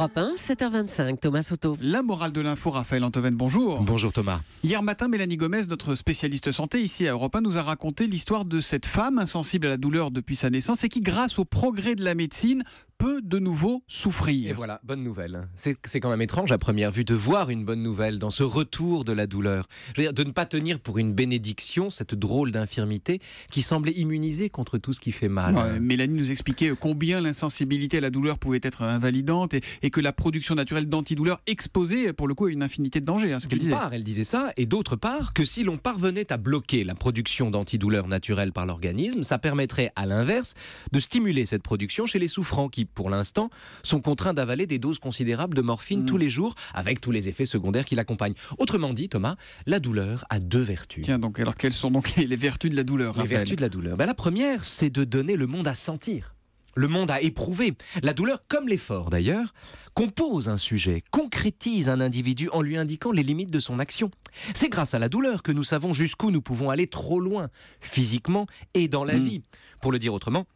Europe 1, 7h25, Thomas Soto. La morale de l'info, Raphaël Antoven, bonjour. Bonjour Thomas. Hier matin, Mélanie Gomez, notre spécialiste santé ici à Europe 1, nous a raconté l'histoire de cette femme insensible à la douleur depuis sa naissance et qui, grâce au progrès de la médecine, peut de nouveau souffrir. Et voilà, bonne nouvelle. C'est quand même étrange à première vue de voir une bonne nouvelle dans ce retour de la douleur. Je veux dire, de ne pas tenir pour une bénédiction cette drôle d'infirmité qui semblait immunisée contre tout ce qui fait mal. Mélanie nous expliquait combien l'insensibilité à la douleur pouvait être invalidante et, que la production naturelle d'antidouleurs exposait pour le coup à une infinité de dangers. Hein, ce qu'elle disait. Part, elle disait ça, et d'autre part que si l'on parvenait à bloquer la production d'antidouleurs naturelle par l'organisme, ça permettrait à l'inverse de stimuler cette production chez les souffrants qui pour l'instant, sont contraints d'avaler des doses considérables de morphine mm. tous les jours, avec tous les effets secondaires qui l'accompagnent. Autrement dit, Thomas, la douleur a deux vertus. Tiens donc, alors quelles sont donc les vertus de la douleur Les vertus de la douleur. Ben, la première, c'est de donner le monde à sentir le monde à éprouver. La douleur, comme l'effort d'ailleurs, compose un sujet, concrétise un individu en lui indiquant les limites de son action. C'est grâce à la douleur que nous savons jusqu'où nous pouvons aller trop loin, physiquement et dans la mm. vie. Pour le dire autrement,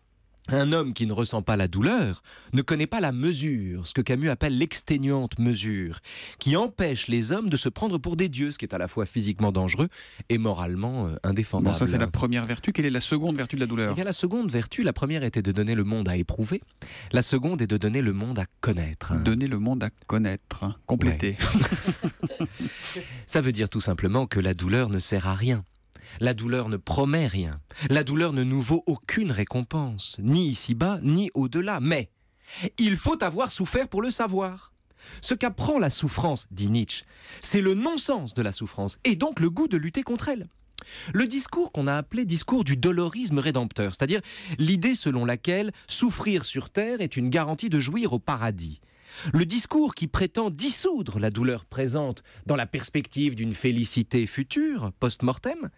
un homme qui ne ressent pas la douleur ne connaît pas la mesure, ce que Camus appelle l'exténuante mesure, qui empêche les hommes de se prendre pour des dieux, ce qui est à la fois physiquement dangereux et moralement euh, indéfendable. ça c'est la première vertu. Quelle est la seconde vertu de la douleur eh La seconde vertu, la première était de donner le monde à éprouver, la seconde est de donner le monde à connaître. Donner le monde à connaître, compléter. ça veut dire tout simplement que la douleur ne sert à rien la douleur ne promet rien, la douleur ne nous vaut aucune récompense, ni ici-bas, ni au-delà, mais il faut avoir souffert pour le savoir. Ce qu'apprend la souffrance, dit Nietzsche, c'est le non-sens de la souffrance, et donc le goût de lutter contre elle. Le discours qu'on a appelé discours du dolorisme rédempteur, c'est-à-dire l'idée selon laquelle souffrir sur Terre est une garantie de jouir au paradis. Le discours qui prétend dissoudre la douleur présente dans la perspective d'une félicité future, post-mortem,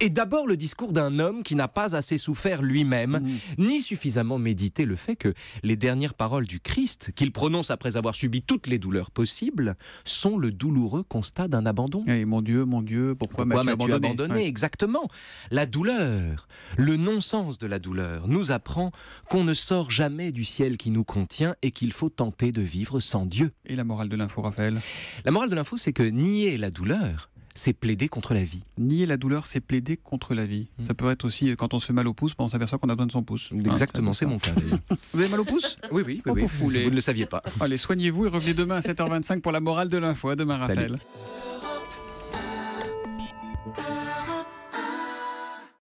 et d'abord le discours d'un homme qui n'a pas assez souffert lui-même, mmh. ni suffisamment médité le fait que les dernières paroles du Christ, qu'il prononce après avoir subi toutes les douleurs possibles, sont le douloureux constat d'un abandon. Et eh, mon Dieu, mon Dieu, pourquoi, m'abandonner Exactement. La douleur, le non-sens de la douleur, nous apprend qu'on ne sort jamais du ciel qui nous contient et qu'il faut tenter de vivre sans Dieu. Et la morale de l'info, Raphaël La morale de l'info, c'est que nier la douleur, c'est plaider contre la vie. Nier la douleur, c'est plaider contre la vie. Mm. Ça peut être aussi euh, quand on se fait mal au pouce, ben, on s'aperçoit qu'on a besoin de son pouce. Hein, Exactement, c'est mon cas. vous avez mal au pouce Oui, oui, oh, Vous, ne le saviez pas. Allez, soignez-vous et revenez demain à 7h25 pour la morale de l'info. de demain, Raphaël.